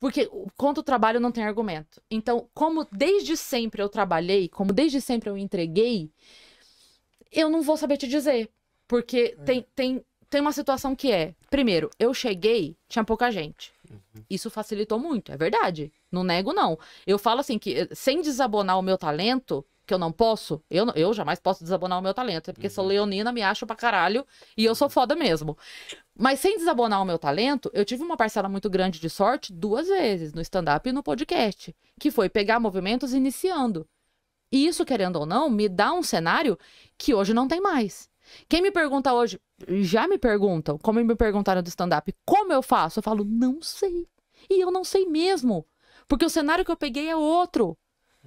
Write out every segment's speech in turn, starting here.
Porque contra o trabalho não tem argumento. Então, como desde sempre eu trabalhei, como desde sempre eu entreguei, eu não vou saber te dizer. Porque é. tem, tem, tem uma situação que é: primeiro, eu cheguei, tinha pouca gente. Uhum. Isso facilitou muito, é verdade. Não nego, não. Eu falo assim que eh, sem desabonar o meu talento, que eu não posso, eu, eu jamais posso desabonar o meu talento, é porque uhum. sou leonina, me acho pra caralho e eu sou foda mesmo. Mas sem desabonar o meu talento, eu tive uma parcela muito grande de sorte duas vezes, no stand-up e no podcast, que foi pegar movimentos iniciando. E isso, querendo ou não, me dá um cenário que hoje não tem mais. Quem me pergunta hoje, já me perguntam, como me perguntaram do stand-up, como eu faço? Eu falo, não sei. E eu não sei mesmo. Porque o cenário que eu peguei é outro.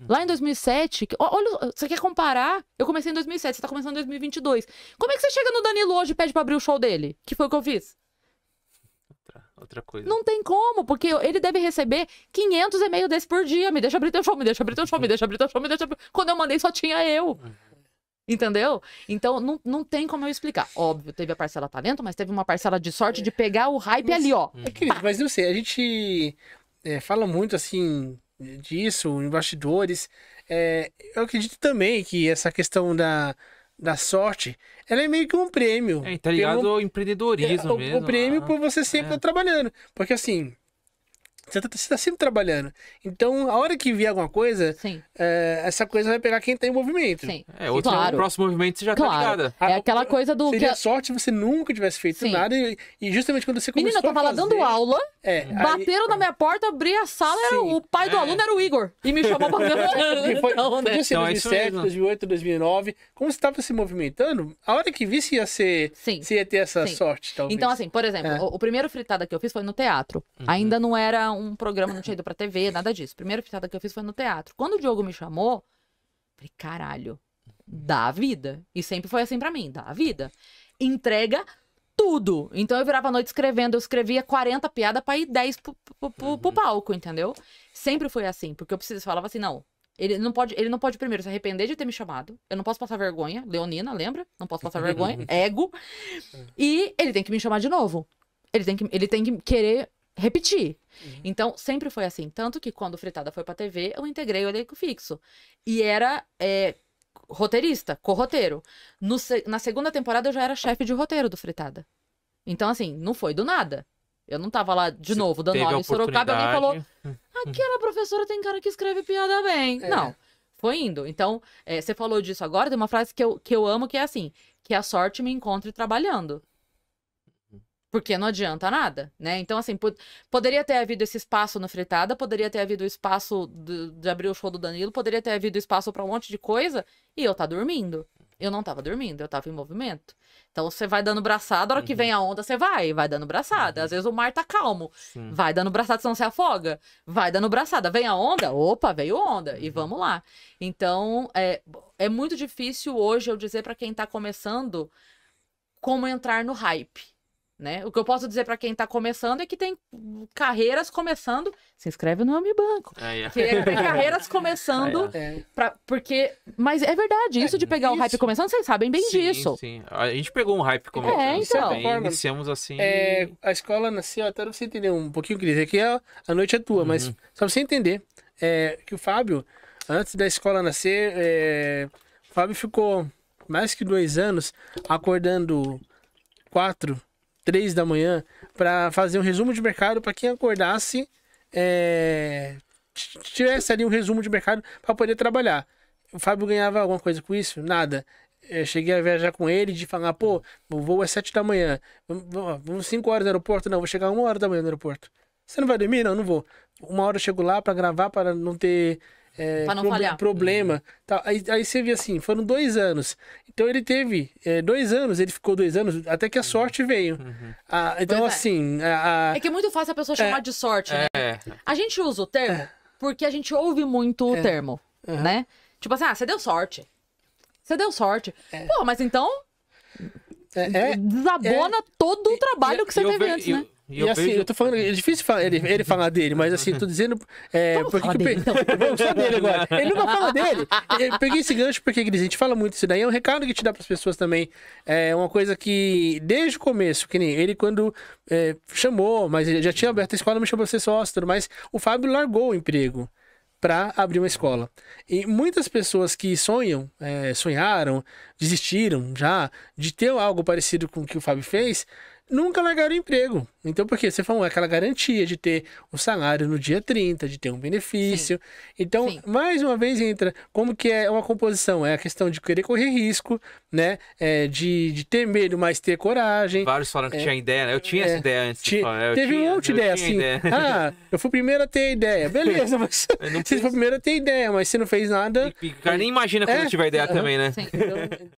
Lá em 2007, olha, você quer comparar? Eu comecei em 2007, você tá começando em 2022. Como é que você chega no Danilo hoje e pede pra abrir o show dele? Que foi o que eu fiz? Outra, outra coisa. Não tem como, porque ele deve receber 500 e-mails desse por dia. Me deixa abrir teu show, me deixa abrir teu show, me deixa abrir teu show, me deixa abrir. Quando eu mandei só tinha eu. Entendeu? Então, não, não tem como eu explicar. Óbvio, teve a parcela talento, mas teve uma parcela de sorte de pegar o hype mas, ali, ó. É, querido, mas não sei, a gente é, fala muito assim, disso, investidores É, eu acredito também que essa questão da, da sorte, ela é meio que um prêmio. É, tá ligado pelo... ao empreendedorismo é, o, mesmo. O prêmio ah, por você sempre estar é. tá trabalhando. Porque assim, você tá, você tá sempre trabalhando. Então, a hora que vier alguma coisa, é, essa coisa vai pegar quem tá em movimento. Sim. É, outro claro. próximo movimento você já tá claro. tá ligada. Ah, é aquela coisa do. Seria que... sorte você nunca tivesse feito Sim. nada e, e, justamente quando você começou Menina, eu tava fazer... lá dando aula, é, bateram na minha porta, abri a sala, era o pai do é. aluno era o Igor. E me chamou pra ver. foi, então, né? assim, então, 2007, é 2008, 2009. Como você tava se movimentando, a hora que visse ia ser. Sim. Você ia ter essa Sim. sorte, talvez. Então, assim, por exemplo, é. o, o, primeiro fritada que eu fiz foi no teatro. Uhum. Ainda não era um programa, não tinha ido pra TV, nada disso. Primeira pitada que eu fiz foi no teatro. Quando o Diogo me chamou, falei, caralho, dá a vida. E sempre foi assim para mim, dá a vida. Entrega tudo. Então eu virava a noite escrevendo, eu escrevia 40 piadas pra ir 10 pro, pro, pro, pro uhum. palco, entendeu? Sempre foi assim, porque eu precisava, falava assim, não, ele não pode, ele não pode primeiro se arrepender de ter me chamado. Eu não posso passar vergonha, Leonina, lembra? Não posso passar vergonha, ego. É. E ele tem que me chamar de novo. Ele tem que, ele tem que querer repetir. Uhum. Então, sempre foi assim. Tanto que quando Fritada foi pra TV, eu integrei o elenco fixo. E era é, roteirista, corroteiro. Na segunda temporada, eu já era chefe de roteiro do Fritada. Então, assim, não foi do nada. Eu não tava lá de novo dando aula em Sorocaba. Alguém falou: aquela professora tem cara que escreve piada bem. É. Não foi indo. Então, é, você falou disso agora, tem uma frase que eu, que eu amo que é assim: que a sorte me encontre trabalhando. Porque não adianta nada, né? Então, assim, poderia ter havido esse espaço no Fritada, poderia ter havido o espaço de, de abrir o show do Danilo, poderia ter havido espaço para um monte de coisa, e eu tá dormindo. Eu não tava dormindo, eu tava em movimento. Então você vai dando braçada, a hora uhum. que vem a onda, você vai, vai dando braçada. Uhum. Às vezes o mar tá calmo, Sim. vai dando braçada, senão se afoga. Vai dando braçada, vem a onda, opa, veio onda, uhum. e vamos lá. Então é, é muito difícil hoje eu dizer para quem tá começando como entrar no hype. Né? O que eu posso dizer para quem está começando é que tem carreiras começando. Se inscreve no Ami Banco. Ah, yeah. tem, tem carreiras começando. Ah, yeah. É. pra, porque. Mas é verdade, isso é, de pegar isso. o hype começando, vocês sabem bem sim, disso. Sim. A gente pegou um hype começando. É, é, então. Bem, iniciamos assim. É, a escola nasceu, até você entender um pouquinho, Cris, aqui é a noite é tua, uhum. mas só pra você entender é, que o Fábio, antes da escola nascer, é, o Fábio ficou mais que dois anos acordando quatro três da manhã para fazer um resumo de mercado para quem acordasse é, tivesse ali um resumo de mercado para poder trabalhar. O Fábio ganhava alguma coisa com isso? Nada. Eu é, cheguei a viajar com ele de falar, pô, o voo é sete da manhã, vamos cinco horas no aeroporto? Não, vou chegar uma hora da manhã no aeroporto. Você não vai dormir? Não, não vou. Uma hora eu chego lá para gravar, para não ter é, pra não pro, falhar. problema. Tá, aí, aí você vê assim, foram dois anos. Então ele teve é, dois anos, ele ficou dois anos, até que a uhum. sorte veio. Uhum. Ah, então, é. assim. É. A, a... é que é muito fácil a pessoa é. chamar de sorte, né? É. A gente usa o termo porque a gente ouve muito o termo, uhum. né? Tipo assim, ah, você deu sorte. Você deu sorte. Pô, mas então. É, desabona todo o trabalho que você teve antes, né? E, e eu assim, vejo... eu tô falando, é difícil falar, ele, ele falar dele, mas assim, tô dizendo. É, porque que, dele, pe... Então. Vamos falar dele agora. Ele nunca fala dele. Eu peguei esse gancho porque, Gris, a gente fala muito isso daí. É um recado que te dá pras pessoas também. É uma coisa que, desde o começo, que nem ele, quando é, chamou, mas ele já tinha aberto a escola, me chamou pra ser sócio, mas O Fábio largou o emprego para abrir uma escola. E muitas pessoas que sonham, é, sonharam, desistiram já de ter algo parecido com o que o Fábio fez, nunca largaram o emprego. Então, por quê? Você falou é aquela garantia de ter o um salário no dia 30, de ter um benefício. Sim. Então, Sim. mais uma vez entra como que é uma composição. É a questão de querer correr risco, né? É, de, de ter medo, mas ter coragem. Vários falaram que é. tinha ideia, né? Eu tinha é, essa ideia antes. teve tinha, um monte de ideia, assim. Ideia. Ah, eu fui primeiro a ter ideia. Beleza, mas você fez... primeiro a ter ideia, mas você não fez nada. E, cara nem imagina quando é. tiver ideia uh -huh. também, né? Sim. Então,